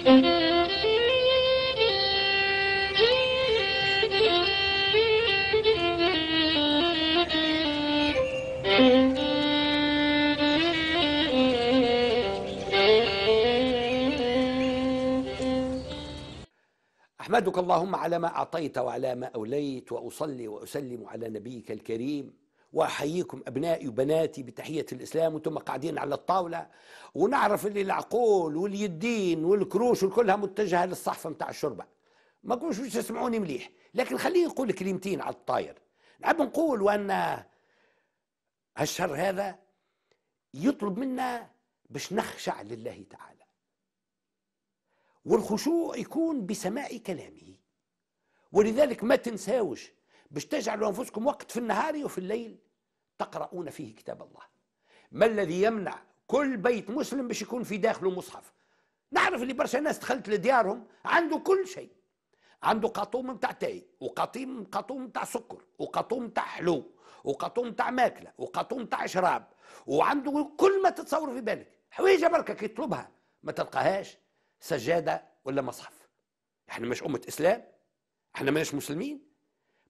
احمدك اللهم على ما اعطيت وعلى ما اوليت واصلي واسلم على نبيك الكريم واحييكم ابنائي وبناتي بتحيه الاسلام وانتم قاعدين على الطاوله ونعرف اللي العقول واليدين والكروش وكلها متجهه للصحفه نتاع الشربه ما كنتش باش تسمعوني مليح لكن خليني نقول كلمتين على الطاير نحب نقول وان هالشهر هذا يطلب منا باش نخشع لله تعالى والخشوع يكون بسماع كلامه ولذلك ما تنساوش باش تجعلوا أنفسكم وقت في النهار وفي الليل تقرؤون فيه كتاب الله ما الذي يمنع كل بيت مسلم باش يكون في داخله مصحف نعرف اللي برشا ناس دخلت لديارهم عنده كل شيء عنده قطوم نتاع تاي وقطيم قطوم نتاع سكر وقطوم نتاع حلو وقطوم نتاع ماكله وقطوم نتاع شراب وعنده كل ما تتصور في بالك حويجه كي يطلبها ما تلقاهاش سجاده ولا مصحف احنا مش امه اسلام احنا مش مسلمين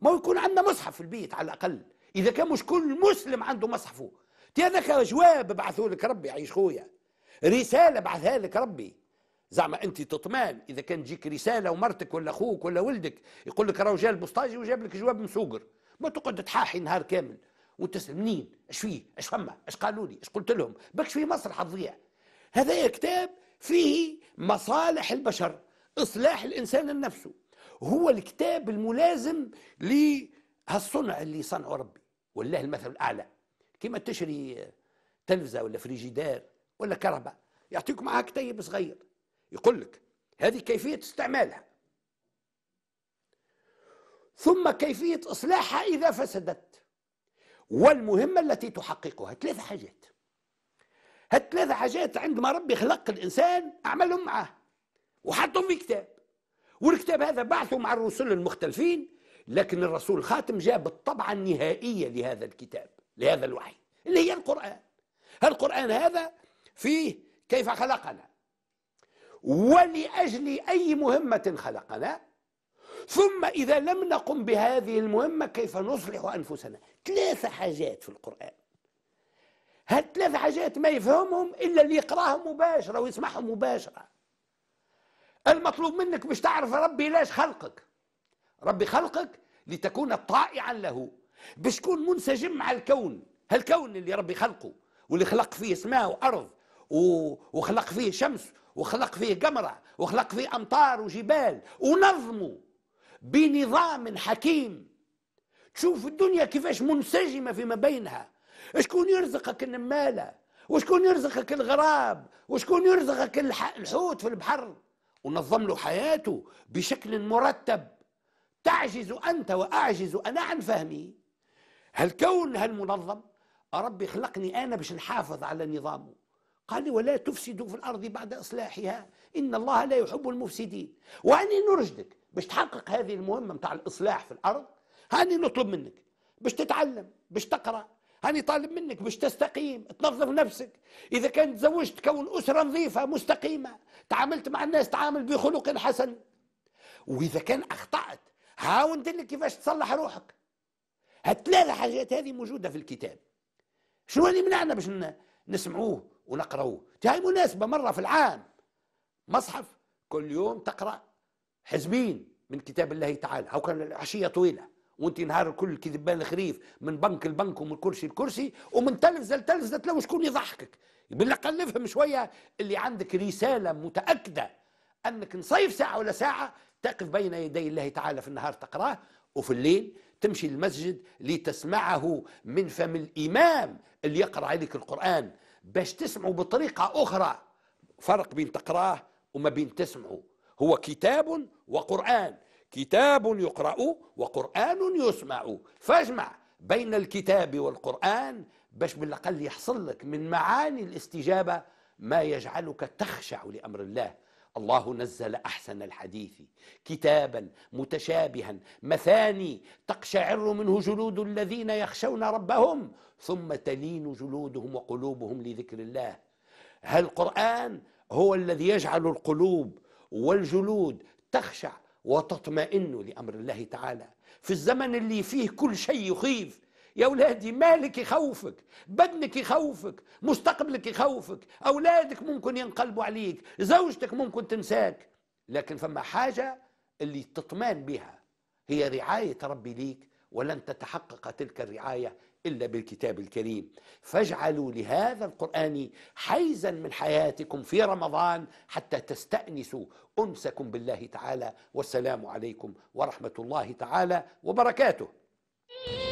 ما يكون عندنا مصحف في البيت على الاقل اذا كان مش كل مسلم عنده مصحفه تي هذاك جواب بعثه لك ربي عيش خويا رساله بعثها لك ربي زعما انت تطمان اذا كان تجيك رساله ومرتك ولا اخوك ولا ولدك يقول لك راهو جا البوسطاجي وجاب لك جواب مسوقر ما تقعد تحاحي نهار كامل وتسال منين اش فيه اش فما اش قالوا لي اش قلت لهم بكش في مصر حتضيع هذا كتاب فيه مصالح البشر اصلاح الانسان لنفسه هو الكتاب الملازم لهالصنع اللي صنعه ربي والله المثل الاعلى كما تشري تلفزه ولا فريجيدار ولا كهرباء يعطيك معها كتيب صغير يقول لك هذه كيفيه استعمالها ثم كيفيه اصلاحها اذا فسدت والمهمه التي تحققها ثلاث حاجات هالثلاث حاجات عندما ربي خلق الانسان عملهم معاه وحطهم في كتاب والكتاب هذا بعثه مع الرسل المختلفين لكن الرسول الخاتم جاء بالطبعة النهائية لهذا الكتاب لهذا الوحي اللي هي القرآن القرآن هذا فيه كيف خلقنا ولأجل أي مهمة خلقنا ثم إذا لم نقم بهذه المهمة كيف نصلح أنفسنا ثلاثة حاجات في القرآن هالثلاث حاجات ما يفهمهم إلا اللي يقراهم مباشرة ويسمعهم مباشرة المطلوب منك باش تعرف ربي ليش خلقك ربي خلقك لتكون طائعا له باش تكون منسجم مع الكون هالكون اللي ربي خلقه واللي خلق فيه سماء وارض وخلق فيه شمس وخلق فيه قمرة وخلق فيه أمطار وجبال ونظمه بنظام حكيم تشوف الدنيا كيفاش منسجمة فيما بينها شكون يرزقك النمالة وشكون يرزقك الغراب وشكون يرزقك الحوت في البحر ونظم له حياته بشكل مرتب تعجز أنت وأعجز أنا عن فهمه هل كون هالمنظم ربي خلقني أنا باش نحافظ على نظامه قال لي ولا تفسدوا في الأرض بعد إصلاحها إن الله لا يحب المفسدين وأني نرشدك باش تحقق هذه المهمة متاع الإصلاح في الأرض هاني نطلب منك باش تتعلم باش تقرأ هاني طالب منك باش تستقيم تنظف نفسك اذا كان تزوجت تكون اسره نظيفه مستقيمه تعاملت مع الناس تعامل بخلق حسن واذا كان اخطات هاو ندلك كيفاش تصلح روحك هالثلاثه حاجات هذه موجوده في الكتاب شنو اللي منعنا باش نسمعوه ونقراوه هاي مناسبه مره في العام مصحف كل يوم تقرا حزبين من كتاب الله تعالى هاو كان العشيه طويله وانت نهار كل كذبان الخريف من بنك لبنك ومن كرسي لكرسي ومن تلفزه لتلفزه تلو شكون يضحكك بالاقل افهم شويه اللي عندك رساله متاكده انك نصيف ساعه ولا ساعه تقف بين يدي الله تعالى في النهار تقراه وفي الليل تمشي للمسجد لتسمعه من فم الامام اللي يقرا عليك القران باش تسمعه بطريقه اخرى فرق بين تقراه وما بين تسمعه هو كتاب وقران كتاب يقرأ وقرآن يسمع فاجمع بين الكتاب والقرآن باش بالأقل يحصل لك من معاني الاستجابة ما يجعلك تخشع لأمر الله الله نزل أحسن الحديث كتابا متشابها مثاني تقشعر منه جلود الذين يخشون ربهم ثم تلين جلودهم وقلوبهم لذكر الله هل القرآن هو الذي يجعل القلوب والجلود تخشع وتطمئن لأمر الله تعالى في الزمن اللي فيه كل شيء يخيف يا ولادي مالك يخوفك بدنك يخوفك مستقبلك يخوفك أولادك ممكن ينقلبوا عليك زوجتك ممكن تنساك لكن فما حاجة اللي تطمئن بها هي رعاية ربي ليك ولن تتحقق تلك الرعاية إلا بالكتاب الكريم فاجعلوا لهذا القرآن حيزا من حياتكم في رمضان حتى تستأنسوا أنسكم بالله تعالى والسلام عليكم ورحمة الله تعالى وبركاته